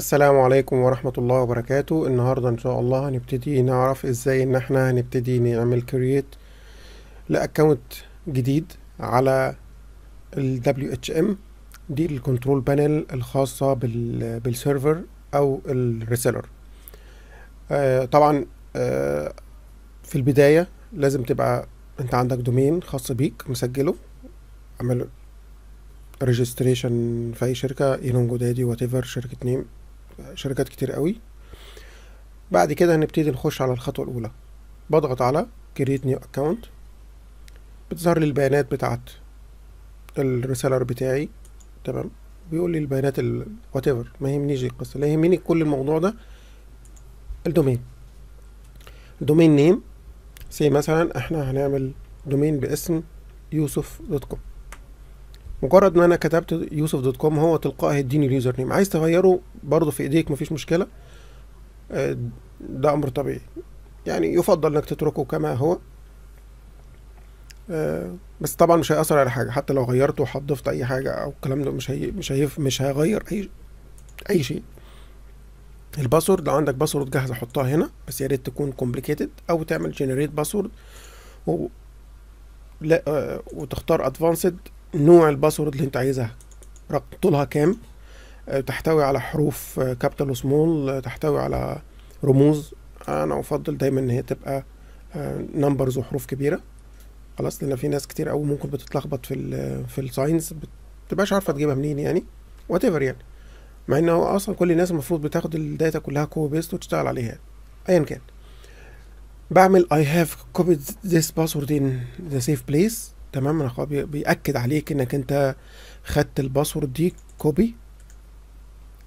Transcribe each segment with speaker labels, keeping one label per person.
Speaker 1: السلام عليكم ورحمة الله وبركاته النهاردة ان شاء الله هنبتدي نعرف ازاي ان احنا هنبتدي نعمل كرييت لاكونت جديد على ال WHM دي الكنترول بانل الخاصة بال بالسيرفر او الريسيلر آه طبعا آه في البداية لازم تبقى انت عندك دومين خاص بيك مسجله اعمل ريجستريشن في اي شركه ايلون جودادي وات ايفر شركه نيم شركات كتير قوي بعد كده هنبتدي نخش على الخطوة الأولى بضغط على create new account بتظهر لي البيانات بتاعت الريسيلر بتاعي تمام بيقول لي البيانات ال ايفر ما يهمنيش القصة اللي يهمني كل الموضوع ده الدومين الدومين نيم سي مثلا احنا هنعمل دومين باسم يوسف دوت كوم مجرد ما انا كتبت يوسف دوت كوم هو تلقائي هيديني اليوزر نيم عايز تغيره برضه في ايديك مفيش مشكله آه، ده امر طبيعي يعني يفضل انك تتركه كما هو آه، بس طبعا مش هيأثر على حاجه حتى لو غيرته وحضفت اي حاجه او الكلام ده مش هي مش هي مش هيغير اي اي شيء الباسورد لو عندك باسورد جاهزه حطها هنا بس يا ريت تكون كومبليكيتد او تعمل جنريت باسورد و... لا آه، وتختار ادفانسد نوع الباسورد اللي انت عايزها رقم طولها كام آه، تحتوي على حروف كابيتال آه، وسمول آه، تحتوي على رموز انا افضل دايما ان هي تبقى نمبرز وحروف كبيره خلاص لان في ناس كتير قوي ممكن بتتلخبط في ال في الساينس بتبقاش عارفه تجيبها منين يعني وات يعني مع ان هو اصلا كل الناس المفروض بتاخد الداتا كلها كوبي بيست وتشتغل عليها ايا كان بعمل I have copied this password in the safe place تمام انا بيأكد عليك انك انت خدت الباسورد دي كوبي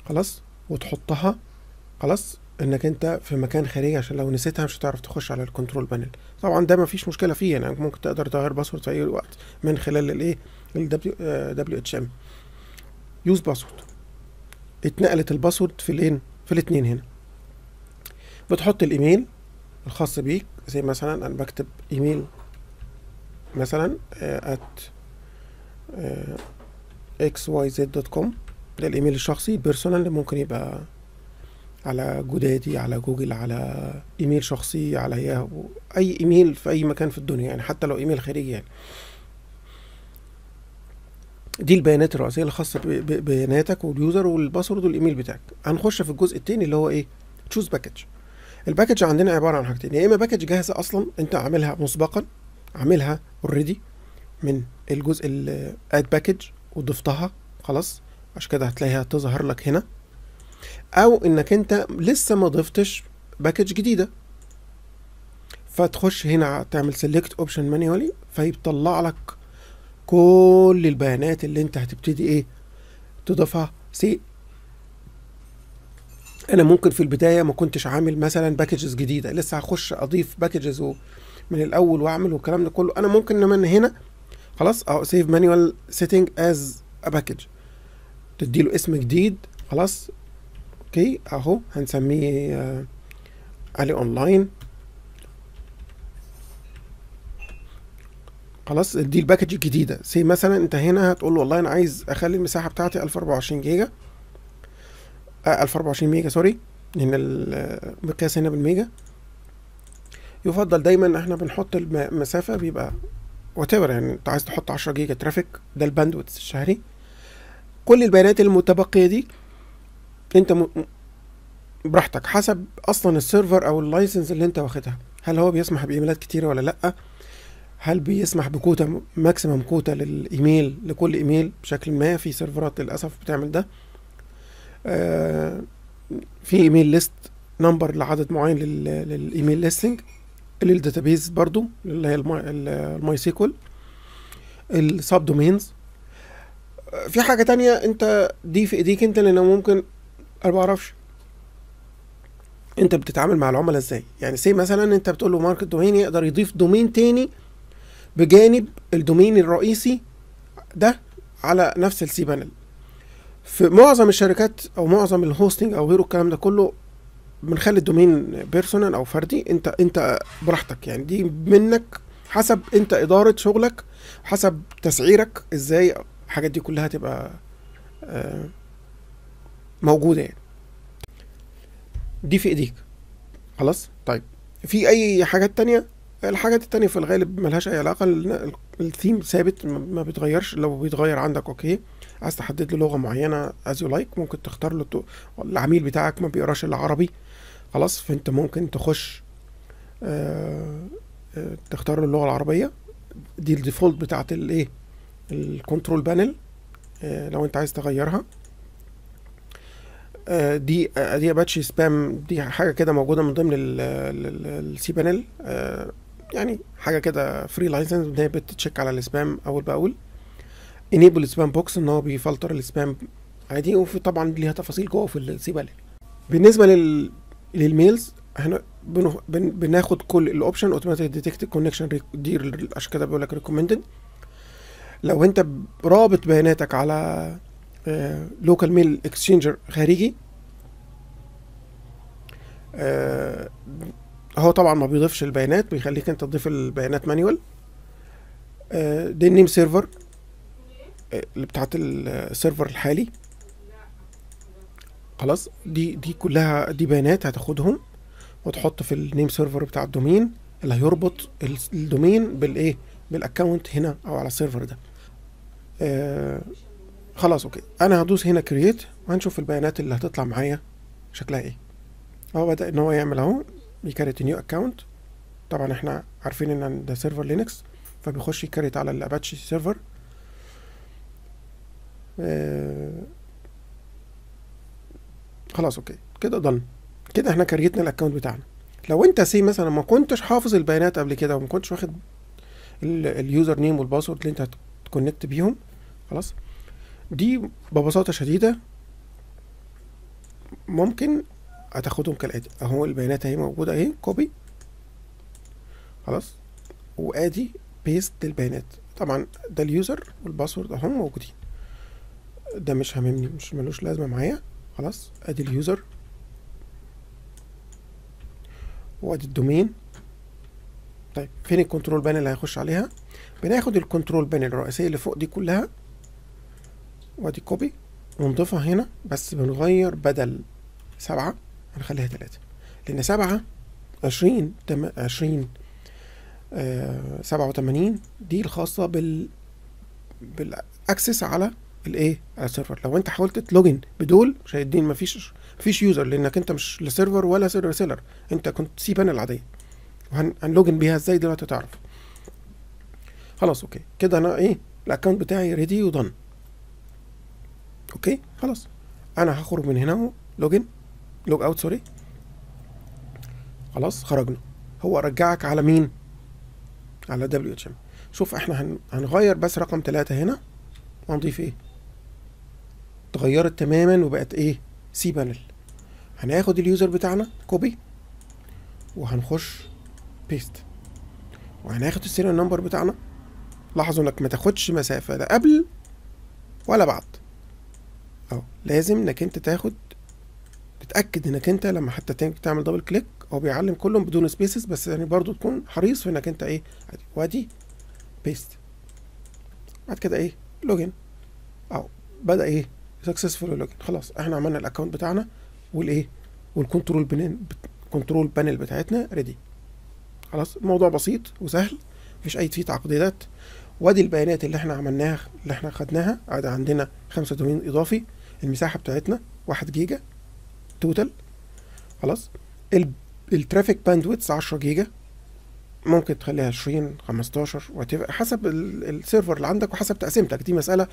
Speaker 1: خلاص وتحطها خلاص انك انت في مكان خارجي عشان لو نسيتها مش هتعرف تخش على الكنترول بانل طبعا ده مفيش مشكله فيه يعني ممكن تقدر تغير باسورد في اي وقت من خلال الايه ال دبليو اتش ام يوز باسورد اتنقلت الباسورد في الايه في الاثنين هنا بتحط الايميل الخاص بيك زي مثلا انا بكتب ايميل مثلا آه، at آه، xyz.com ده الايميل الشخصي بيرسونال ممكن يبقى على جودادي على جوجل على ايميل شخصي على ياهو اي ايميل في اي مكان في الدنيا يعني حتى لو ايميل خارجي يعني دي البيانات الرئيسيه الخاصه ببياناتك واليوزر والباسورد والايميل بتاعك هنخش في الجزء التاني اللي هو ايه تشوز باكج الباكج عندنا عباره عن حاجتين يا اما باكج جاهزه اصلا انت عاملها مسبقا عاملها اوريدي من الجزء الاد باكج وضفتها خلاص عشان كده هتلاقيها تظهر لك هنا او انك انت لسه ما ضفتش باكج جديده فتخش هنا تعمل سيلكت اوبشن مانيوالي فيطلع لك كل البيانات اللي انت هتبتدي ايه تضيفها سي انا ممكن في البدايه ما كنتش عامل مثلا باكجز جديده لسه هخش اضيف باكجز من الاول واعمل والكلام ده كله انا ممكن انما من هنا خلاص اه سيف مانيوال سيتنج از باكج تديله اسم جديد خلاص اوكي اهو هنسميه آه، علي اونلاين خلاص دي الباكج الجديده سي مثلا انت هنا هتقول له والله انا عايز اخلي المساحه بتاعتي 1024 جيجا آه 1024 ميجا سوري لان المقياس آه، هنا بالميجا يفضل دايما احنا بنحط المسافه بيبقى وات يعني انت عايز تحط 10 جيجا ترافيك ده الباندويت الشهري كل البيانات المتبقيه دي انت م... براحتك حسب اصلا السيرفر او اللايسنس اللي انت واخدها هل هو بيسمح بايميلات كتيره ولا لا هل بيسمح بكوتا ماكسيمم كوتا للايميل لكل ايميل بشكل ما في سيرفرات للاسف بتعمل ده آه، في ايميل ليست نمبر لعدد معين للايميل ليستنج للداتابيز برضو اللي هي الماي سيكول السب دومينز في حاجة تانية انت دي في ايديك انت لان ممكن انا بعرفش انت بتتعامل مع العملاء ازاي يعني سي مثلا انت بتقول له ماركت دومين يقدر يضيف دومين تاني بجانب الدومين الرئيسي ده على نفس السي بانل في معظم الشركات او معظم الهوستنج او غيره الكلام ده كله بنخلي الدومين بيرسونال او فردي انت انت براحتك يعني دي منك حسب انت اداره شغلك حسب تسعيرك ازاي الحاجات دي كلها تبقى آه، موجوده يعني دي في ايديك خلاص طيب في اي حاجات تانية الحاجات التانية في الغالب ملهاش اي علاقة الثيم ثابت ما بيتغيرش لو بيتغير عندك اوكي عايز تحدد له لغة معينة از يو لايك ممكن تختار له العميل بتاعك ما بيقراش العربي خلاص فانت ممكن تخش آه، آه، تختار اللغه العربيه دي الديفولت بتاعه الايه الكنترول بانل آه، لو انت عايز تغيرها دي دي اباتشي سبام دي حاجه كده موجوده من ضمن السي بانل يعني حاجه كده فري لايسنس ان هي بتتشيك على السبام اول باول انيبل سبام بوكس ان هو بيفلتر السبام عادي وفي طبعا ليها تفاصيل جوه في السي بانل بالنسبه لل للميلز احنا بناخد كل الاوبشن اوتوماتيك ديتكت كونكشن دي عشان كده بيقول لك ريكومندد لو انت رابط بياناتك على لوكال ميل اكسشينجر خارجي آه، هو طبعا ما بيضيفش البيانات بيخليك انت تضيف البيانات مانيوال دي النيم سيرفر اللي بتاعت السيرفر الحالي خلاص دي دي كلها دي بيانات هتاخدهم وتحط في النيم سيرفر بتاع الدومين اللي هيربط الدومين بالايه بالاكونت هنا او على السيرفر ده آه خلاص اوكي انا هدوس هنا كرييت وهنشوف البيانات اللي هتطلع معايا شكلها ايه اهو بدا ان هو يعمل اهو بيكريت نيو اكونت طبعا احنا عارفين ان ده سيرفر لينكس فبيخش يكريت على الاباتشي سيرفر آه خلاص اوكي كده ضن كده احنا كريتنا الاكونت بتاعنا لو انت سي مثلا ما كنتش حافظ البيانات قبل كده وما كنتش واخد اليوزر نيم والباسورد اللي انت هتكونكت بيهم خلاص دي ببساطه شديده ممكن هتاخدهم كالاتي اهو البيانات اهي موجوده اهي كوبي خلاص وادي بيست للبيانات طبعا ده اليوزر والباسورد اهم موجودين ده مش هاممني مش ملوش لازمه معايا خلاص ادي اليوزر وادي الدومين طيب فين الكنترول بانل اللي هيخش عليها بناخد الكنترول بانل الرئيسيه اللي فوق دي كلها وادي كوبي ونضيفها هنا بس بنغير بدل سبعة هنخليها ثلاثة لأن سبعة عشرين تم... عشرين آه، سبعة وثمانين دي الخاصة بال بالأكسس على الايه على السيرفر لو انت حاولت تلوجن بدول مش هيديني مفيش مفيش يوزر لانك انت مش لا سيرفر ولا سيرفر سيلر انت كنت سي بانل عاديه وهنلوجن بيها ازاي دلوقتي تعرف خلاص اوكي كده انا ايه الاكونت بتاعي ريدي ودن اوكي خلاص انا هخرج من هنا اهو لوجن لوج اوت سوري خلاص خرجنا هو رجعك على مين على دبليو اتش ام شوف احنا هنغير بس رقم ثلاثة هنا ونضيف ايه اتغيرت تماما وبقت ايه سي بانل هناخد اليوزر بتاعنا كوبي وهنخش بيست وهناخد السيريال نمبر بتاعنا لاحظوا انك ما تاخدش مسافه لا قبل ولا بعد اهو لازم انك انت تاخد تتاكد انك انت لما حتى تعمل دبل كليك هو بيعلم كلهم بدون سبيسز بس يعني برضو تكون حريص في انك انت ايه وادي بيست بعد كده ايه لوجن اهو بدا ايه سكسسفول لوجن خلاص احنا عملنا الاكونت بتاعنا والايه والكنترول بنين كنترول بانل بتاعتنا ريدي خلاص الموضوع بسيط وسهل مفيش اي فيه تعقيدات وادي البيانات اللي احنا عملناها اللي احنا خدناها عاد عندنا خمسة دومين اضافي المساحه بتاعتنا واحد جيجا توتال خلاص الترافيك باندويتس 10 جيجا ممكن تخليها 20 15 وتبقى حسب السيرفر اللي عندك وحسب تقسيمتك دي مساله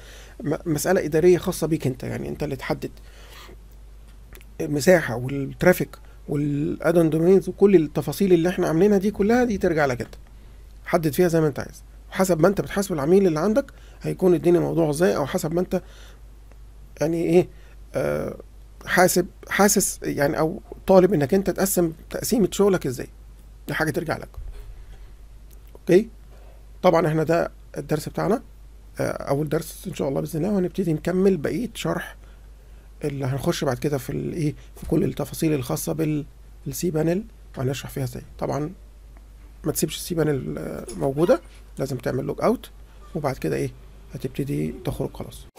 Speaker 1: مساله اداريه خاصه بيك انت يعني انت اللي تحدد المساحه والترافيك والادن دومينز وكل التفاصيل اللي احنا عاملينها دي كلها دي ترجع لك انت حدد فيها زي ما انت عايز وحسب ما انت بتحاسب العميل اللي عندك هيكون الدنيا موضوع ازاي او حسب ما انت يعني ايه آه حاسب حاسس يعني او طالب انك انت تقسم تقسيمه شغلك ازاي دي حاجه ترجع لك بي طبعا احنا ده الدرس بتاعنا آه، اول درس ان شاء الله باذن الله وهنبتدي نكمل بقيه شرح اللي هنخش بعد كده في الايه في كل التفاصيل الخاصه بالسي بانل وهنشرح فيها ازاي طبعا ما تسيبش السي بانل آه، موجوده لازم تعمل لوج اوت وبعد كده ايه هتبتدي تخرج خلاص